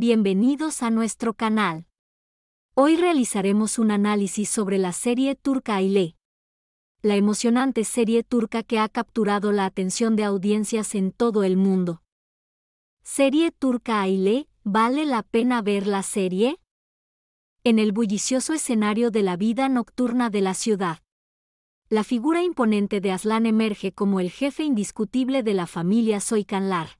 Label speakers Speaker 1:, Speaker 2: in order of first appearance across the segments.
Speaker 1: Bienvenidos a nuestro canal. Hoy realizaremos un análisis sobre la serie turca Aile. La emocionante serie turca que ha capturado la atención de audiencias en todo el mundo. Serie turca Aile, ¿vale la pena ver la serie? En el bullicioso escenario de la vida nocturna de la ciudad, la figura imponente de Aslan emerge como el jefe indiscutible de la familia Soykanlar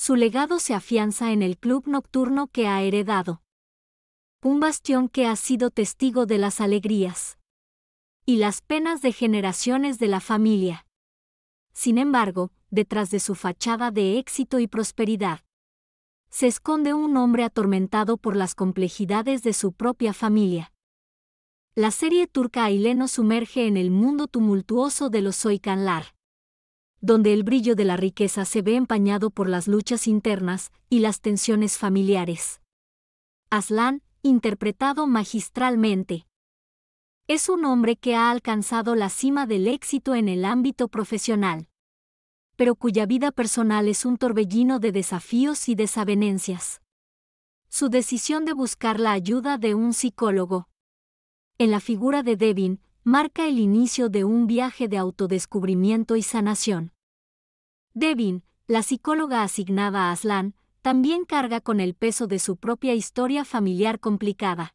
Speaker 1: su legado se afianza en el club nocturno que ha heredado. Un bastión que ha sido testigo de las alegrías y las penas de generaciones de la familia. Sin embargo, detrás de su fachada de éxito y prosperidad, se esconde un hombre atormentado por las complejidades de su propia familia. La serie turca Aileno sumerge en el mundo tumultuoso de los Soykanlar donde el brillo de la riqueza se ve empañado por las luchas internas y las tensiones familiares. Aslan, interpretado magistralmente. Es un hombre que ha alcanzado la cima del éxito en el ámbito profesional, pero cuya vida personal es un torbellino de desafíos y desavenencias. Su decisión de buscar la ayuda de un psicólogo. En la figura de Devin, marca el inicio de un viaje de autodescubrimiento y sanación. Devin, la psicóloga asignada a Aslan, también carga con el peso de su propia historia familiar complicada.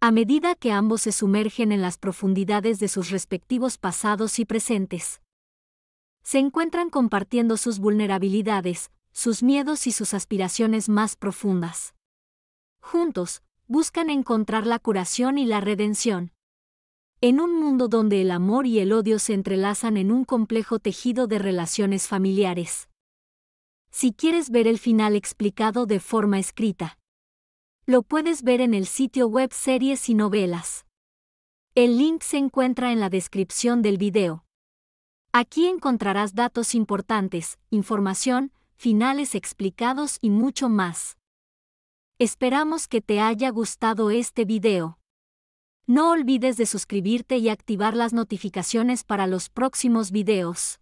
Speaker 1: A medida que ambos se sumergen en las profundidades de sus respectivos pasados y presentes, se encuentran compartiendo sus vulnerabilidades, sus miedos y sus aspiraciones más profundas. Juntos, buscan encontrar la curación y la redención en un mundo donde el amor y el odio se entrelazan en un complejo tejido de relaciones familiares. Si quieres ver el final explicado de forma escrita, lo puedes ver en el sitio web Series y Novelas. El link se encuentra en la descripción del video. Aquí encontrarás datos importantes, información, finales explicados y mucho más. Esperamos que te haya gustado este video. No olvides de suscribirte y activar las notificaciones para los próximos videos.